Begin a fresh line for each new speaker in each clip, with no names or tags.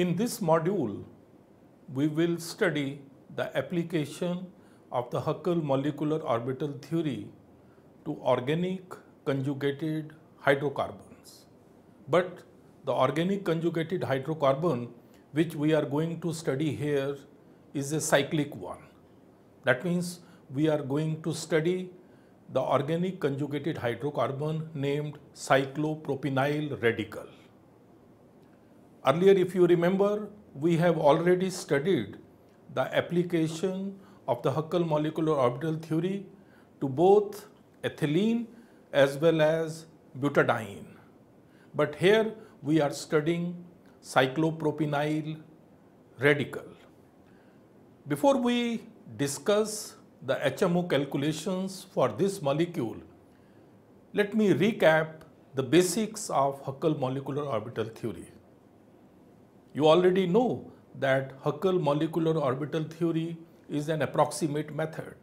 In this module, we will study the application of the Huckel molecular orbital theory to organic conjugated hydrocarbons. But the organic conjugated hydrocarbon which we are going to study here is a cyclic one. That means we are going to study the organic conjugated hydrocarbon named cyclopropenyl radical. Earlier, if you remember, we have already studied the application of the Huckel molecular orbital theory to both ethylene as well as butadiene. But here we are studying cyclopropenyl radical. Before we discuss the HMO calculations for this molecule, let me recap the basics of Huckel molecular orbital theory. You already know that Huckel molecular orbital theory is an approximate method.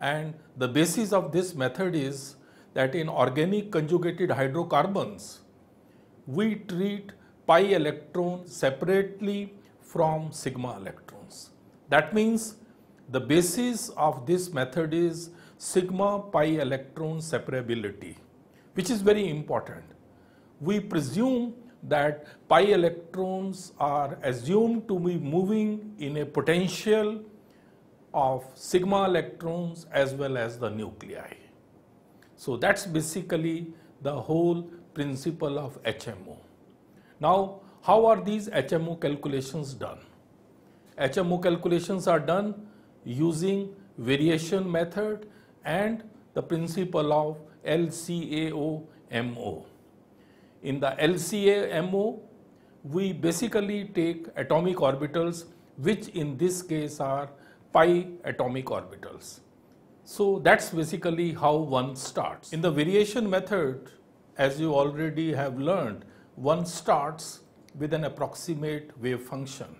And the basis of this method is that in organic conjugated hydrocarbons, we treat pi electron separately from sigma electrons. That means the basis of this method is sigma pi electron separability, which is very important. We presume that pi electrons are assumed to be moving in a potential of sigma electrons as well as the nuclei. So that's basically the whole principle of HMO. Now how are these HMO calculations done? HMO calculations are done using variation method and the principle of LCAOMO. In the LCAMO, we basically take atomic orbitals, which in this case are pi atomic orbitals. So that's basically how one starts. In the variation method, as you already have learned, one starts with an approximate wave function.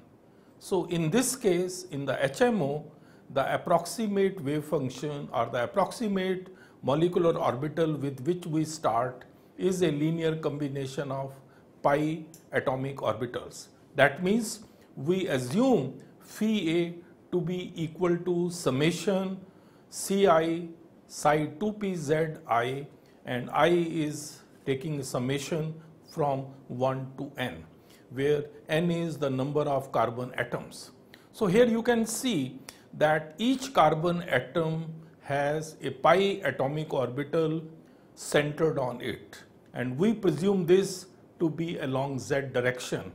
So in this case, in the HMO, the approximate wave function or the approximate molecular orbital with which we start is a linear combination of pi atomic orbitals. That means we assume phi a to be equal to summation ci psi 2pzi and i is taking summation from 1 to n where n is the number of carbon atoms. So here you can see that each carbon atom has a pi atomic orbital centered on it. And we presume this to be along z direction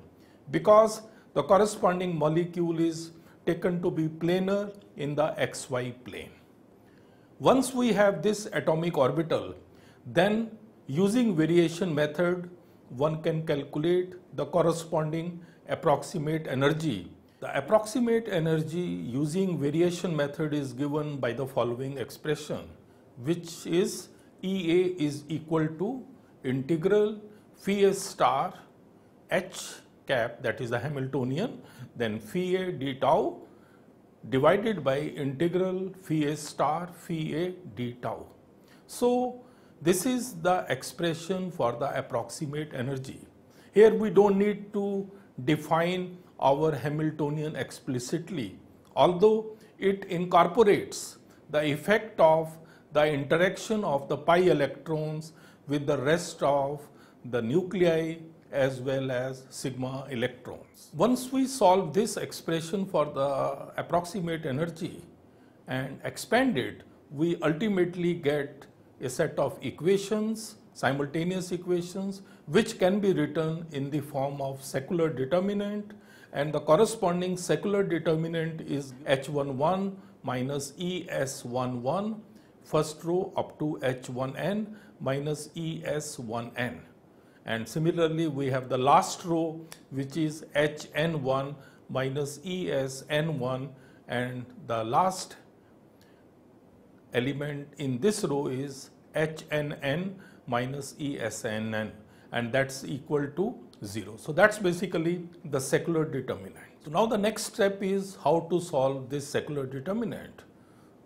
because the corresponding molecule is taken to be planar in the xy plane. Once we have this atomic orbital, then using variation method, one can calculate the corresponding approximate energy. The approximate energy using variation method is given by the following expression, which is EA is equal to integral phi s star h cap that is the Hamiltonian then phi a d tau divided by integral phi star phi a d tau. So this is the expression for the approximate energy. Here we don't need to define our Hamiltonian explicitly although it incorporates the effect of the interaction of the pi electrons with the rest of the nuclei as well as sigma electrons. Once we solve this expression for the approximate energy and expand it, we ultimately get a set of equations, simultaneous equations, which can be written in the form of secular determinant and the corresponding secular determinant is H11 minus ES11 first row up to H1n minus ES1n. And similarly, we have the last row which is HN1 minus ESN1 and the last element in this row is HNN minus ESNN and that's equal to 0. So that's basically the secular determinant. So now the next step is how to solve this secular determinant.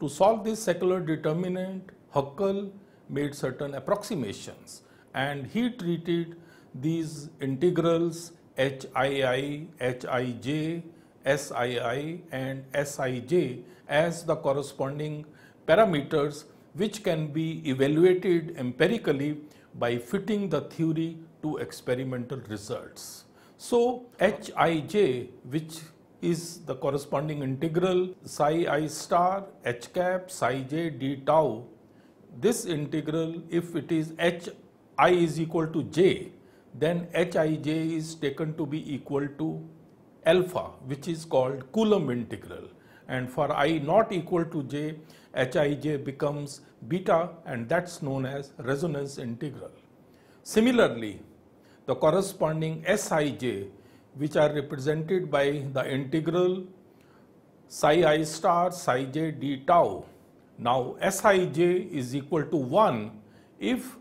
To solve this secular determinant, Huckel made certain approximations and he treated these integrals HII, HIJ, SII and SIJ as the corresponding parameters which can be evaluated empirically by fitting the theory to experimental results. So HIJ which is the corresponding integral psi i star h cap psi j d tau. This integral if it is h i is equal to j then h i j is taken to be equal to alpha which is called Coulomb integral and for i not equal to j h i j becomes beta and that's known as resonance integral. Similarly the corresponding s i j which are represented by the integral psi i star psi j d tau. Now Sij is equal to 1 if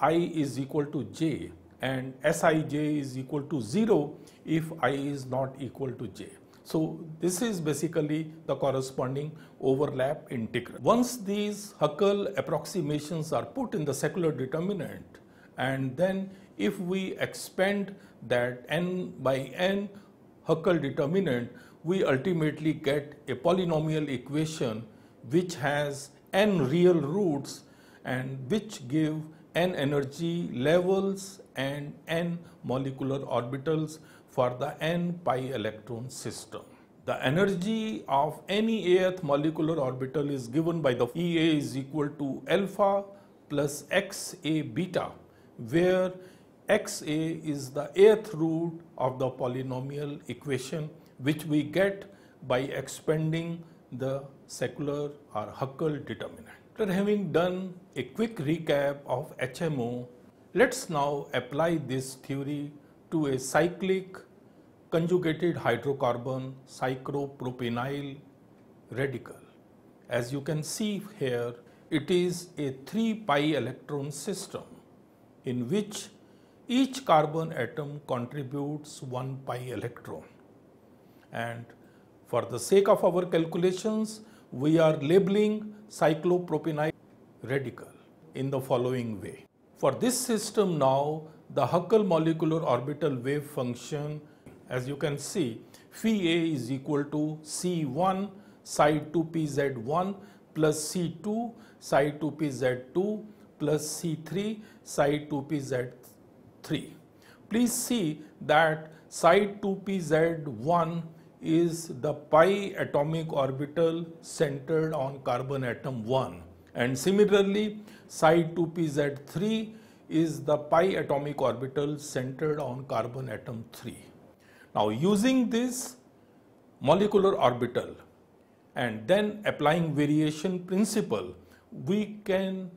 i is equal to j and Sij is equal to 0 if i is not equal to j. So this is basically the corresponding overlap integral. Once these Huckel approximations are put in the secular determinant and then if we expand that n by n Huckel determinant, we ultimately get a polynomial equation which has n real roots and which give n energy levels and n molecular orbitals for the n pi electron system. The energy of any th molecular orbital is given by the Ea is equal to alpha plus xa beta where xa is the eighth root of the polynomial equation which we get by expanding the secular or Huckel determinant. After having done a quick recap of HMO, let's now apply this theory to a cyclic conjugated hydrocarbon cyclopropenyl radical. As you can see here, it is a 3 pi electron system in which each carbon atom contributes 1 pi electron. And for the sake of our calculations, we are labeling cyclopropanide radical in the following way. For this system now, the Huckel molecular orbital wave function, as you can see, phi A is equal to C1 psi 2pz1 plus C2 psi 2pz2 plus C3 psi 2pz3 3. Please see that psi 2pz1 is the pi atomic orbital centered on carbon atom 1 and similarly psi 2pz3 is the pi atomic orbital centered on carbon atom 3. Now using this molecular orbital and then applying variation principle we can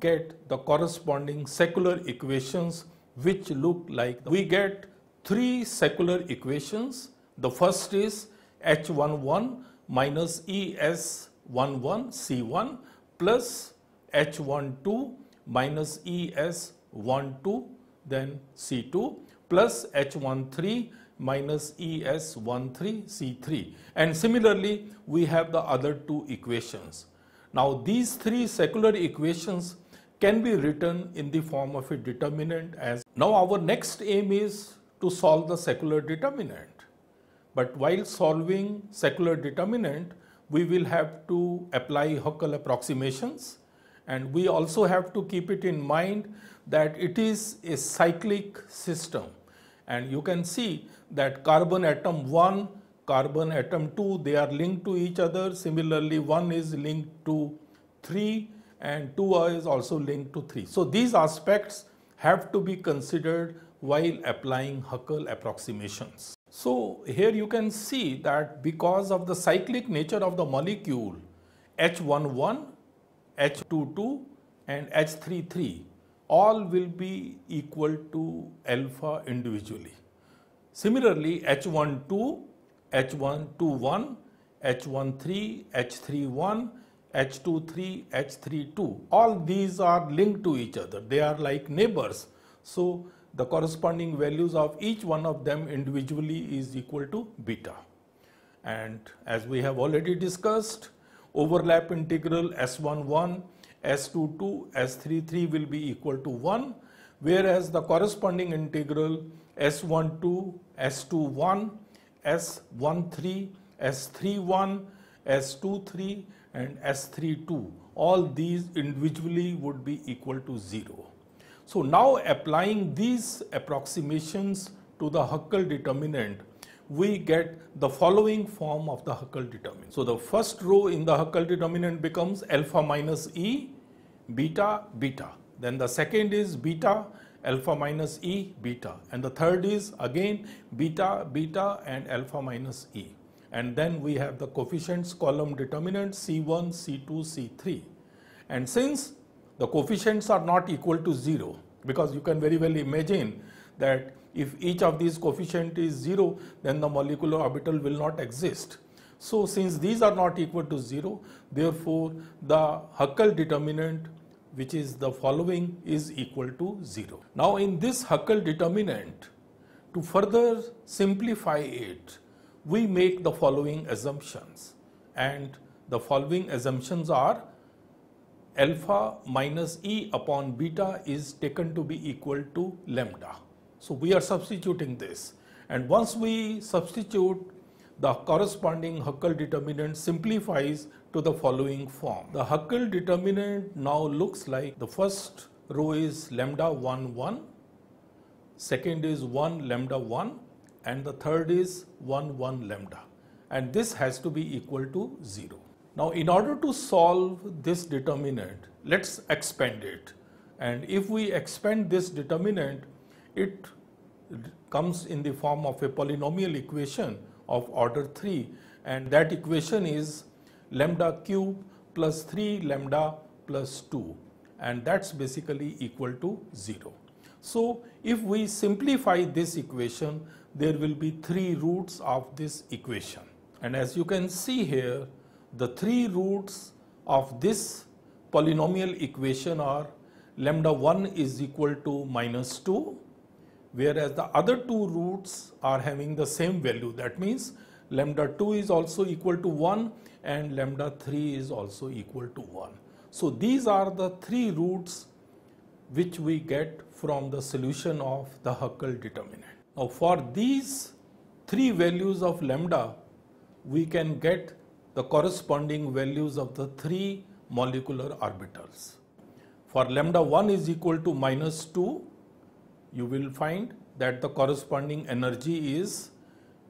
get the corresponding secular equations which look like we get three secular equations. The first is H11 minus ES11 C1 plus H12 minus ES12 then C2 plus H13 minus ES13C3 and similarly we have the other two equations. Now these three secular equations can be written in the form of a determinant as. Now our next aim is to solve the secular determinant. But while solving secular determinant, we will have to apply Huckel approximations and we also have to keep it in mind that it is a cyclic system and you can see that carbon atom 1, carbon atom 2 they are linked to each other similarly 1 is linked to 3 and 2 is also linked to 3. So these aspects have to be considered while applying Huckel approximations. So here you can see that because of the cyclic nature of the molecule H11, H22 and H33 all will be equal to alpha individually. Similarly, H12, H121, H13, H31 H23, H32, all these are linked to each other. They are like neighbors. So the corresponding values of each one of them individually is equal to beta. And as we have already discussed, overlap integral S11, S22, S33 will be equal to 1, whereas the corresponding integral S12, S21, S13, S31, S23, and S32, all these individually would be equal to 0. So now applying these approximations to the Huckel determinant, we get the following form of the Huckel determinant. So the first row in the Huckel determinant becomes alpha minus E, beta, beta. Then the second is beta, alpha minus E, beta. And the third is again beta, beta and alpha minus E. And then we have the coefficients column determinant C1, C2, C3. And since the coefficients are not equal to 0, because you can very well imagine that if each of these coefficient is 0, then the molecular orbital will not exist. So since these are not equal to 0, therefore the Huckel determinant which is the following is equal to 0. Now in this Huckel determinant, to further simplify it, we make the following assumptions and the following assumptions are alpha minus E upon beta is taken to be equal to lambda. So we are substituting this and once we substitute the corresponding Huckel determinant simplifies to the following form. The Huckel determinant now looks like the first row is lambda 1 1, second is 1 lambda 1 and the third is 1 1 lambda and this has to be equal to 0. Now in order to solve this determinant, let's expand it and if we expand this determinant, it comes in the form of a polynomial equation of order 3 and that equation is lambda cube plus 3 lambda plus 2 and that's basically equal to 0. So if we simplify this equation there will be three roots of this equation. And as you can see here, the three roots of this polynomial equation are lambda 1 is equal to minus 2, whereas the other two roots are having the same value. That means lambda 2 is also equal to 1 and lambda 3 is also equal to 1. So these are the three roots which we get from the solution of the Huckel determinant. Now for these three values of lambda, we can get the corresponding values of the three molecular orbitals. For lambda 1 is equal to minus 2, you will find that the corresponding energy is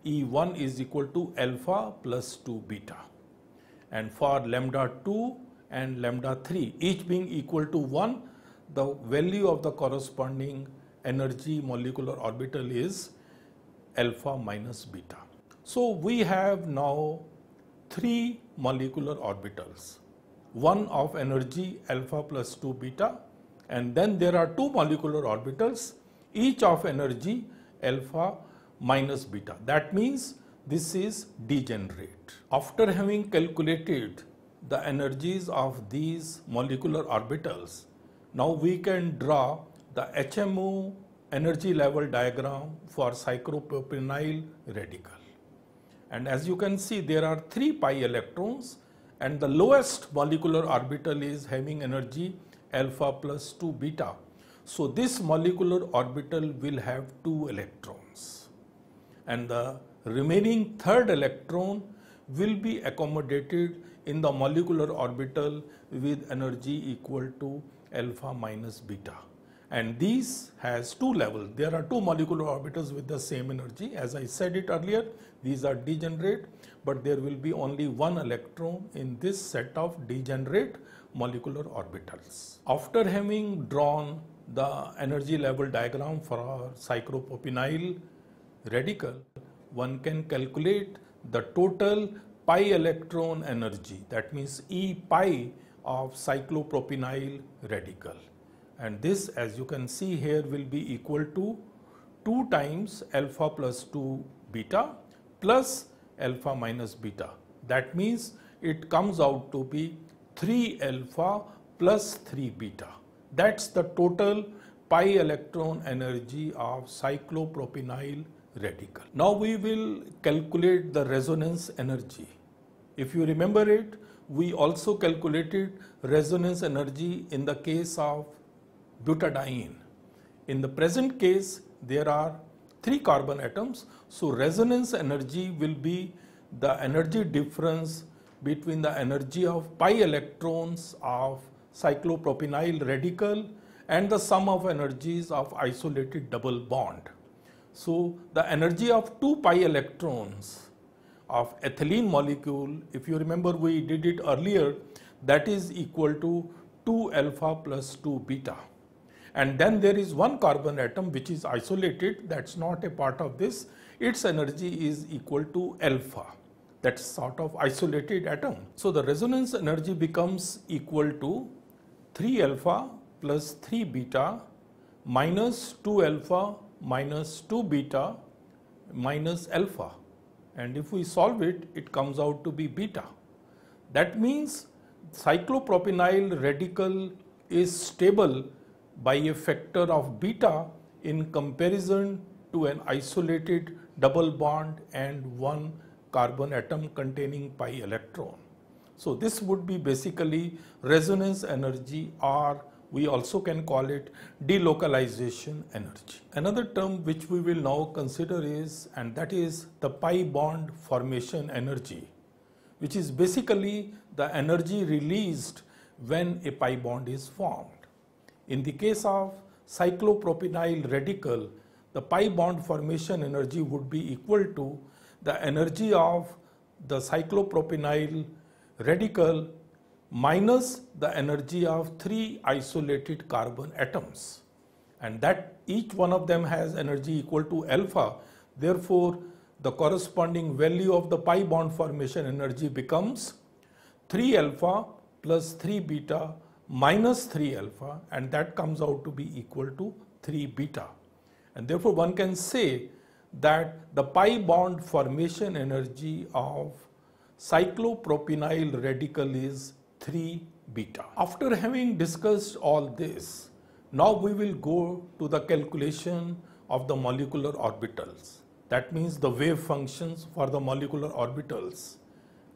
E1 is equal to alpha plus 2 beta. And for lambda 2 and lambda 3, each being equal to 1, the value of the corresponding energy molecular orbital is alpha minus beta. So we have now three molecular orbitals, one of energy alpha plus 2 beta and then there are two molecular orbitals each of energy alpha minus beta. That means this is degenerate. After having calculated the energies of these molecular orbitals, now we can draw the HMO energy level diagram for cyclopropenyl radical. And as you can see, there are three pi electrons and the lowest molecular orbital is having energy alpha plus 2 beta. So this molecular orbital will have two electrons and the remaining third electron will be accommodated in the molecular orbital with energy equal to alpha minus beta and these has two levels. There are two molecular orbitals with the same energy. As I said it earlier, these are degenerate, but there will be only one electron in this set of degenerate molecular orbitals. After having drawn the energy level diagram for our cycropropynyl radical, one can calculate the total pi electron energy, that means E pi of cyclopropenyl radical and this as you can see here will be equal to 2 times alpha plus 2 beta plus alpha minus beta. That means it comes out to be 3 alpha plus 3 beta. That's the total pi electron energy of cyclopropanyl radical. Now we will calculate the resonance energy. If you remember it, we also calculated resonance energy in the case of butadiene. In the present case, there are three carbon atoms, so resonance energy will be the energy difference between the energy of pi electrons of cyclopropenyl radical and the sum of energies of isolated double bond. So the energy of 2 pi electrons of ethylene molecule, if you remember we did it earlier, that is equal to 2 alpha plus 2 beta. And then there is one carbon atom which is isolated, that's not a part of this. Its energy is equal to alpha. That's sort of isolated atom. So the resonance energy becomes equal to 3 alpha plus 3 beta minus 2 alpha minus 2 beta minus alpha. And if we solve it, it comes out to be beta. That means cyclopropenyl radical is stable by a factor of beta in comparison to an isolated double bond and one carbon atom containing pi electron. So this would be basically resonance energy or we also can call it delocalization energy. Another term which we will now consider is and that is the pi bond formation energy which is basically the energy released when a pi bond is formed. In the case of cyclopropenyl radical, the pi bond formation energy would be equal to the energy of the cyclopropenyl radical minus the energy of three isolated carbon atoms and that each one of them has energy equal to alpha therefore the corresponding value of the pi bond formation energy becomes 3 alpha plus 3 beta minus 3 alpha and that comes out to be equal to 3 beta. And therefore one can say that the pi bond formation energy of cyclopropanyl radical is 3 beta. After having discussed all this, now we will go to the calculation of the molecular orbitals. That means the wave functions for the molecular orbitals.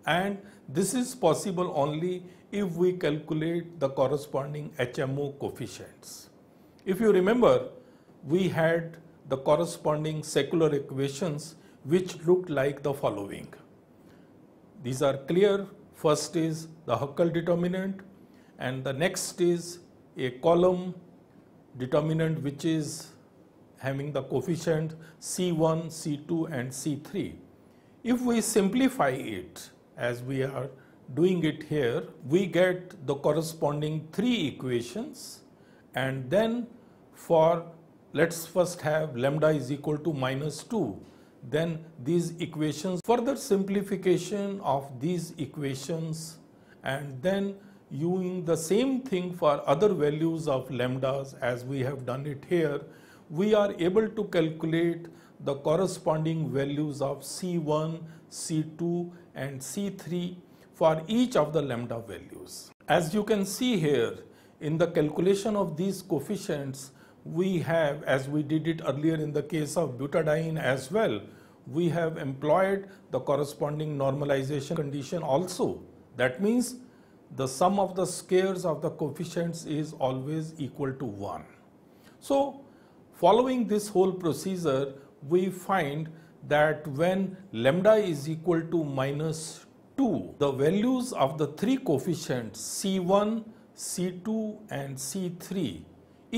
And this is possible only if we calculate the corresponding HMO coefficients. If you remember, we had the corresponding secular equations which looked like the following. These are clear. First is the Huckel determinant and the next is a column determinant which is having the coefficient C1, C2 and C3. If we simplify it as we are doing it here, we get the corresponding three equations and then for let's first have lambda is equal to minus 2 then these equations further simplification of these equations and then using the same thing for other values of lambdas as we have done it here we are able to calculate the corresponding values of c1 c2 and c3 for each of the lambda values. As you can see here, in the calculation of these coefficients, we have, as we did it earlier in the case of butadiene as well, we have employed the corresponding normalization condition also. That means the sum of the squares of the coefficients is always equal to 1. So, following this whole procedure, we find that when lambda is equal to minus 2, the values of the three coefficients C1, C2 and C3,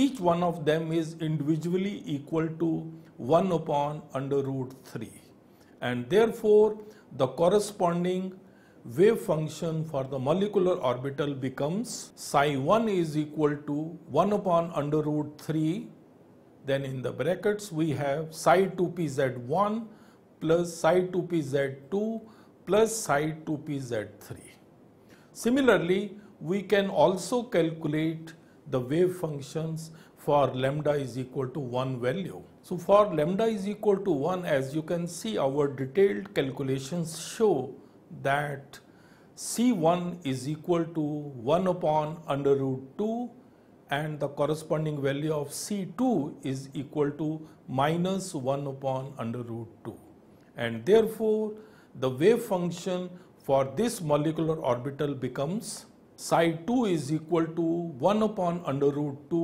each one of them is individually equal to 1 upon under root 3 and therefore the corresponding wave function for the molecular orbital becomes psi 1 is equal to 1 upon under root 3 then in the brackets we have psi 2pz1 plus psi 2pz2 plus psi 2pz3. Similarly, we can also calculate the wave functions for lambda is equal to 1 value. So for lambda is equal to 1 as you can see our detailed calculations show that C1 is equal to 1 upon under root 2 and the corresponding value of C2 is equal to minus 1 upon under root 2 and therefore the wave function for this molecular orbital becomes psi 2 is equal to 1 upon under root 2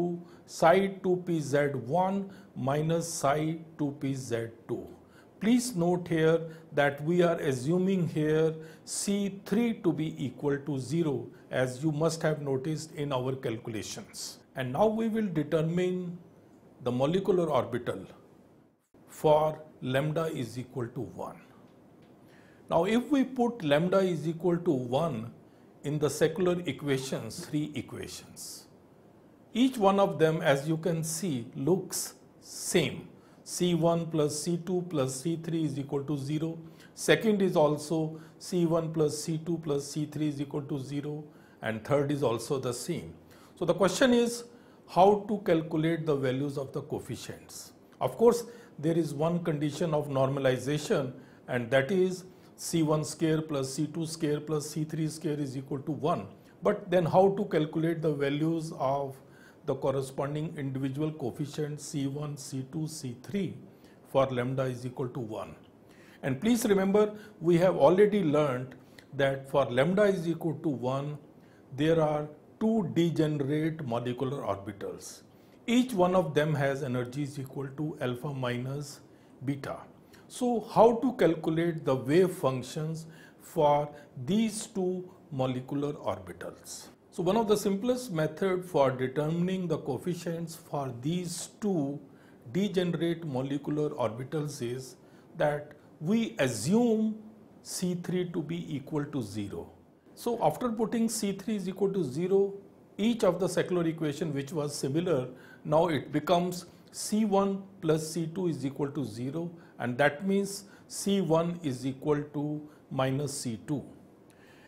psi 2pz1 minus psi 2pz2. Please note here that we are assuming here C3 to be equal to 0 as you must have noticed in our calculations. And now we will determine the molecular orbital for lambda is equal to 1. Now if we put lambda is equal to 1 in the secular equations, three equations, each one of them as you can see looks same. C1 plus C2 plus C3 is equal to 0. Second is also C1 plus C2 plus C3 is equal to 0 and third is also the same. So the question is how to calculate the values of the coefficients. Of course, there is one condition of normalization and that is c1 square plus c2 square plus c3 square is equal to 1. But then how to calculate the values of the corresponding individual coefficients c1, c2, c3 for lambda is equal to 1. And please remember we have already learnt that for lambda is equal to 1 there are two degenerate molecular orbitals. Each one of them has energies equal to alpha minus beta. So how to calculate the wave functions for these two molecular orbitals? So one of the simplest method for determining the coefficients for these two degenerate molecular orbitals is that we assume C3 to be equal to 0. So after putting C3 is equal to 0, each of the circular equation which was similar, now it becomes C1 plus C2 is equal to 0 and that means C1 is equal to minus C2.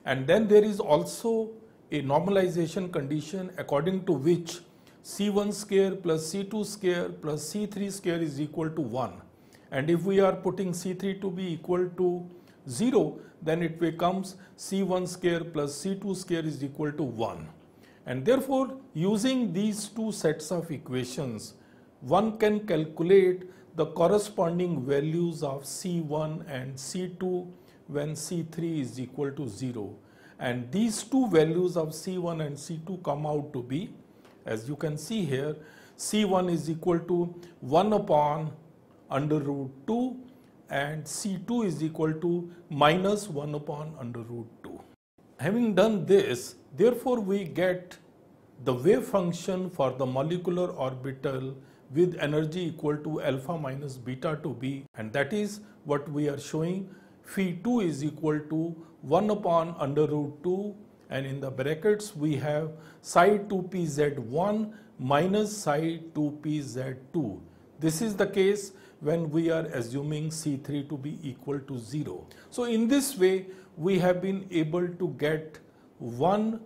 And then there is also a normalization condition according to which C1 square plus C2 square plus C3 square is equal to 1. And if we are putting C3 to be equal to 0, then it becomes C1 square plus C2 square is equal to 1. And therefore, using these two sets of equations, one can calculate the corresponding values of C1 and C2 when C3 is equal to 0 and these two values of C1 and C2 come out to be as you can see here C1 is equal to 1 upon under root 2 and C2 is equal to minus 1 upon under root 2. Having done this therefore we get the wave function for the molecular orbital with energy equal to alpha minus beta to B, and that is what we are showing phi 2 is equal to 1 upon under root 2 and in the brackets we have psi 2pz1 minus psi 2pz2. This is the case when we are assuming C3 to be equal to 0. So in this way we have been able to get one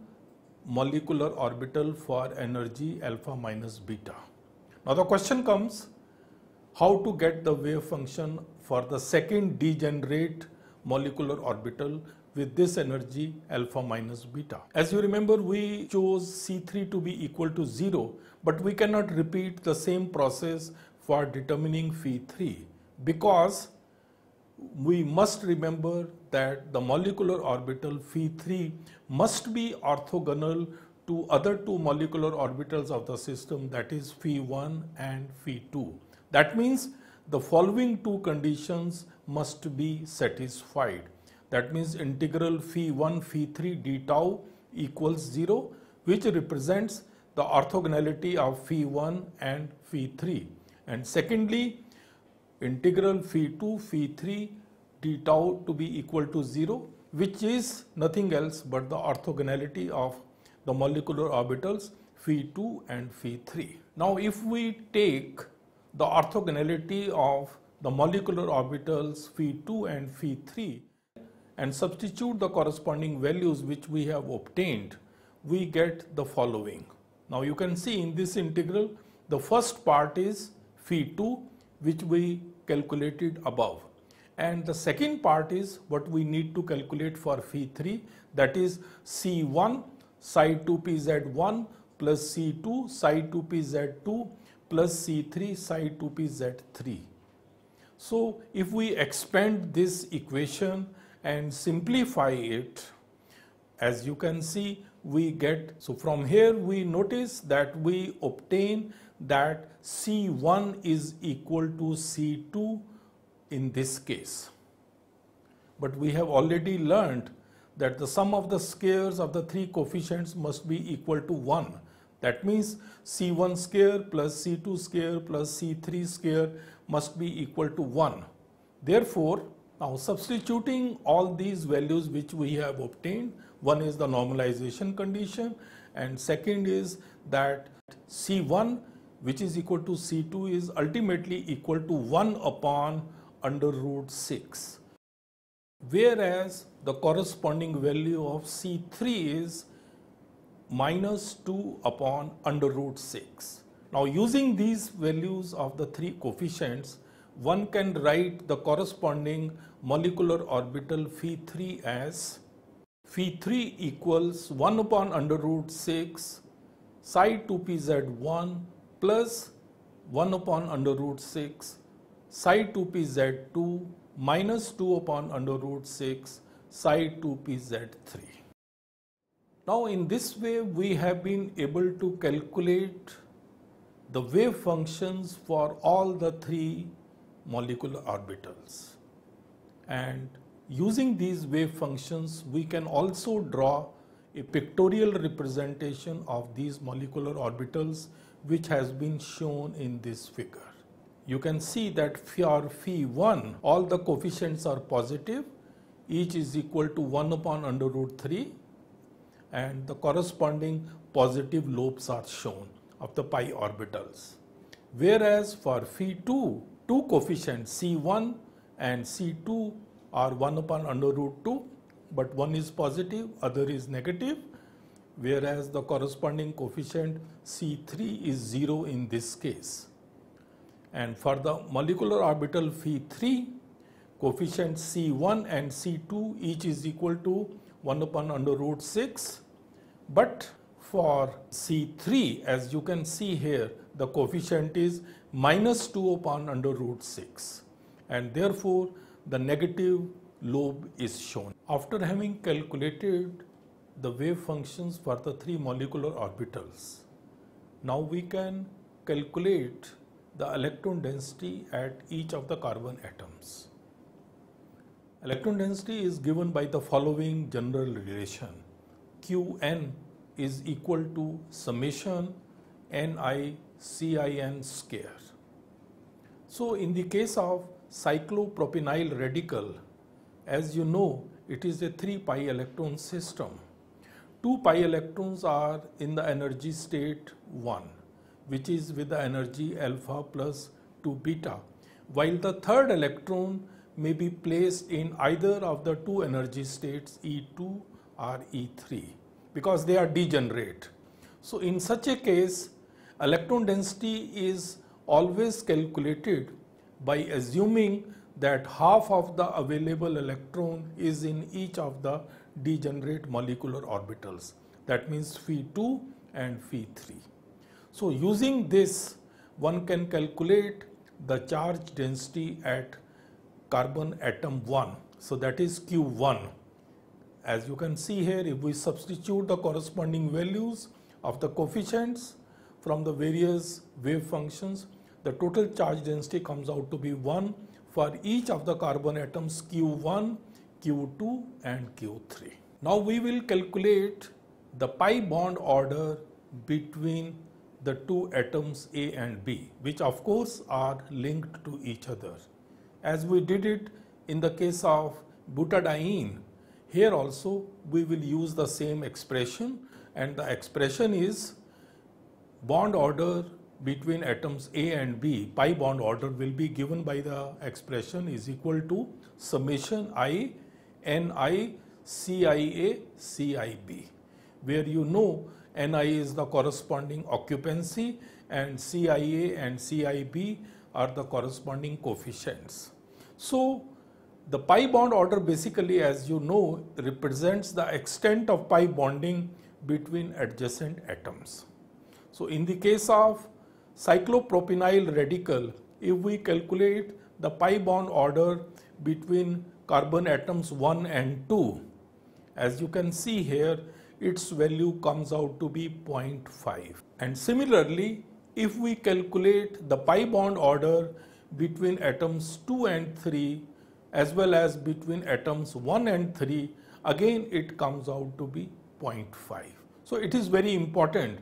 molecular orbital for energy alpha minus beta. Now the question comes how to get the wave function for the second degenerate molecular orbital with this energy alpha minus beta. As you remember we chose C3 to be equal to 0 but we cannot repeat the same process for determining phi 3 because we must remember that the molecular orbital phi 3 must be orthogonal to other two molecular orbitals of the system that is phi1 and phi2. That means the following two conditions must be satisfied. That means integral phi1 phi3 d tau equals 0 which represents the orthogonality of phi1 and phi3 and secondly integral phi2 phi3 d tau to be equal to 0 which is nothing else but the orthogonality of the molecular orbitals phi2 and phi3. Now if we take the orthogonality of the molecular orbitals phi2 and phi3 and substitute the corresponding values which we have obtained, we get the following. Now you can see in this integral, the first part is phi2 which we calculated above and the second part is what we need to calculate for phi3 that is C1 psi 2pz1 plus c2 psi 2pz2 plus c3 psi 2pz3. So if we expand this equation and simplify it, as you can see we get, so from here we notice that we obtain that C1 is equal to C2 in this case. But we have already learned that the sum of the squares of the three coefficients must be equal to 1. That means C1 square plus C2 square plus C3 square must be equal to 1. Therefore, now substituting all these values which we have obtained, one is the normalization condition and second is that C1 which is equal to C2 is ultimately equal to 1 upon under root 6. Whereas the corresponding value of C3 is minus 2 upon under root 6. Now using these values of the three coefficients, one can write the corresponding molecular orbital Phi3 as Phi3 equals 1 upon under root 6 psi 2pz1 plus 1 upon under root 6 psi 2pz2 minus 2 upon under root 6 psi 2pz3. Now in this way we have been able to calculate the wave functions for all the three molecular orbitals and using these wave functions we can also draw a pictorial representation of these molecular orbitals which has been shown in this figure you can see that for phi 1 all the coefficients are positive each is equal to 1 upon under root 3 and the corresponding positive lobes are shown of the pi orbitals. Whereas for phi 2, two coefficients C1 and C2 are 1 upon under root 2 but one is positive other is negative whereas the corresponding coefficient C3 is 0 in this case. And for the molecular orbital Phi3, coefficient C1 and C2 each is equal to 1 upon under root 6. But for C3, as you can see here, the coefficient is minus 2 upon under root 6. And therefore, the negative lobe is shown. After having calculated the wave functions for the three molecular orbitals, now we can calculate the electron density at each of the carbon atoms. Electron density is given by the following general relation Qn is equal to summation NiCin square. So in the case of cyclopropanyl radical as you know it is a 3 pi electron system. 2 pi electrons are in the energy state 1 which is with the energy alpha plus 2 beta, while the third electron may be placed in either of the two energy states E2 or E3 because they are degenerate. So in such a case, electron density is always calculated by assuming that half of the available electron is in each of the degenerate molecular orbitals. That means phi 2 and phi 3. So using this one can calculate the charge density at carbon atom 1. So that is Q1. As you can see here if we substitute the corresponding values of the coefficients from the various wave functions the total charge density comes out to be 1 for each of the carbon atoms Q1, Q2 and Q3. Now we will calculate the pi bond order between the two atoms A and B, which of course are linked to each other. As we did it in the case of butadiene, here also we will use the same expression and the expression is bond order between atoms A and B, pi bond order will be given by the expression is equal to summation I Ni CIA CIB, where you know NI is the corresponding occupancy and CIA and CIB are the corresponding coefficients. So, the pi bond order basically as you know represents the extent of pi bonding between adjacent atoms. So, in the case of cyclopropanyl radical, if we calculate the pi bond order between carbon atoms 1 and 2, as you can see here its value comes out to be 0.5. And similarly, if we calculate the pi bond order between atoms 2 and 3 as well as between atoms 1 and 3, again it comes out to be 0.5. So it is very important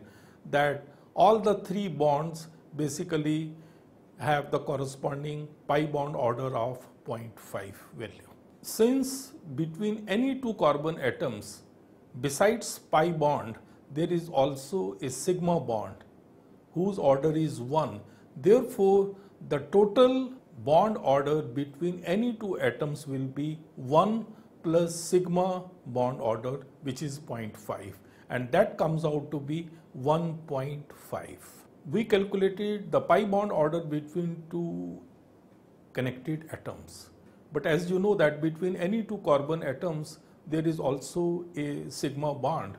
that all the three bonds basically have the corresponding pi bond order of 0.5 value. Since between any two carbon atoms Besides pi bond, there is also a sigma bond whose order is 1. Therefore, the total bond order between any two atoms will be 1 plus sigma bond order which is 0.5 and that comes out to be 1.5. We calculated the pi bond order between two connected atoms. But as you know that between any two carbon atoms there is also a sigma bond.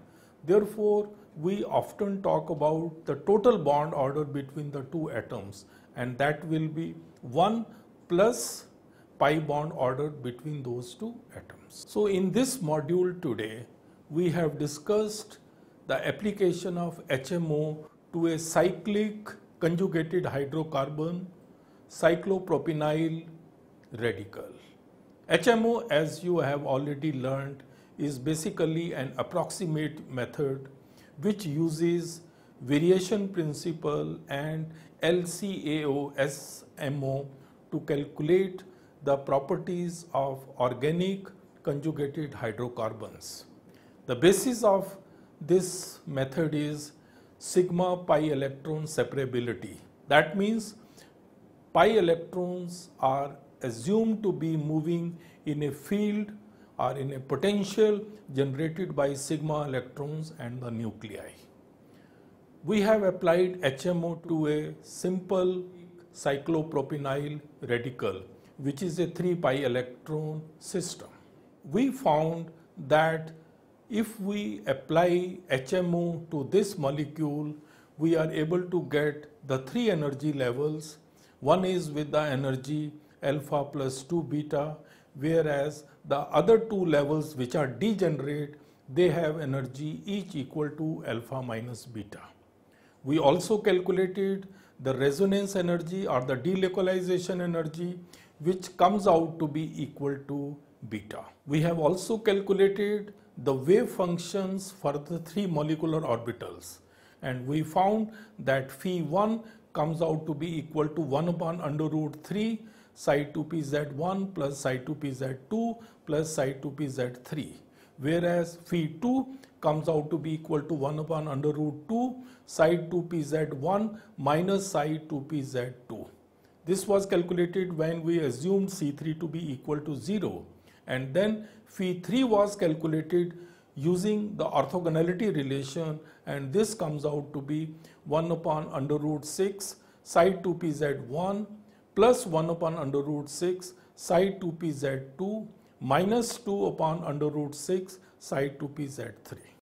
Therefore, we often talk about the total bond order between the two atoms and that will be 1 plus pi bond order between those two atoms. So in this module today, we have discussed the application of HMO to a cyclic conjugated hydrocarbon cyclopropenyl radical. HMO, as you have already learned, is basically an approximate method which uses variation principle and LCAO SMO to calculate the properties of organic conjugated hydrocarbons. The basis of this method is sigma pi electron separability. That means pi electrons are assumed to be moving in a field or in a potential generated by sigma electrons and the nuclei. We have applied HMO to a simple cyclopropanyl radical which is a 3 pi electron system. We found that if we apply HMO to this molecule we are able to get the three energy levels. One is with the energy alpha plus 2 beta whereas the other two levels which are degenerate they have energy each equal to alpha minus beta. We also calculated the resonance energy or the delocalization energy which comes out to be equal to beta. We have also calculated the wave functions for the three molecular orbitals and we found that phi 1 comes out to be equal to 1 upon under root 3 psi 2pz1 plus psi 2pz2 plus psi 2pz3 whereas phi 2 comes out to be equal to 1 upon under root 2 psi 2pz1 minus psi 2pz2. This was calculated when we assumed C3 to be equal to 0 and then phi 3 was calculated using the orthogonality relation and this comes out to be 1 upon under root 6 psi 2pz1 plus 1 upon under root 6 psi 2p z2 minus 2 upon under root 6 psi 2p z3.